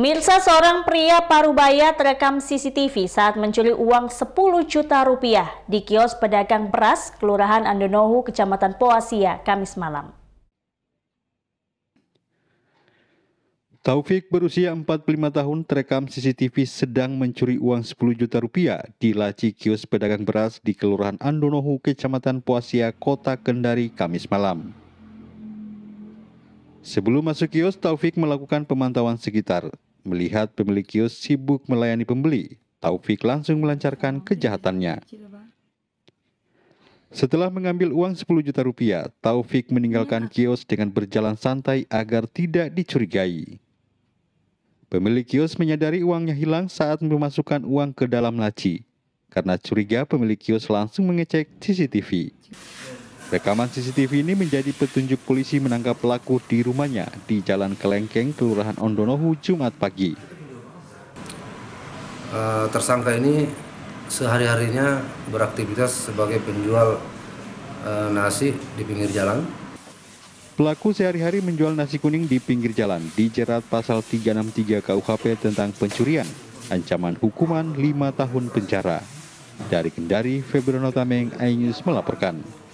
Pemirsa seorang pria Parubaya terekam CCTV saat mencuri uang 10 juta rupiah di kios pedagang beras Kelurahan Andonohu, Kecamatan Poasia, Kamis malam. Taufik berusia 45 tahun terekam CCTV sedang mencuri uang 10 juta rupiah di laci kios pedagang beras di Kelurahan Andonohu, Kecamatan Poasia, Kota Kendari, Kamis malam. Sebelum masuk kios, Taufik melakukan pemantauan sekitar. Melihat pemilik kios sibuk melayani pembeli, Taufik langsung melancarkan kejahatannya. Setelah mengambil uang 10 juta rupiah, Taufik meninggalkan kios dengan berjalan santai agar tidak dicurigai. Pemilik kios menyadari uangnya hilang saat memasukkan uang ke dalam laci. Karena curiga, pemilik kios langsung mengecek CCTV. Rekaman CCTV ini menjadi petunjuk polisi menangkap pelaku di rumahnya di Jalan Kelengkeng, Kelurahan Ondonohu, Jumat pagi. Uh, tersangka ini sehari-harinya beraktivitas sebagai penjual uh, nasi di pinggir jalan. Pelaku sehari-hari menjual nasi kuning di pinggir jalan dijerat pasal 363 KUHP tentang pencurian, ancaman hukuman 5 tahun penjara. Dari Kendari, Febrono Tameng, iNews melaporkan.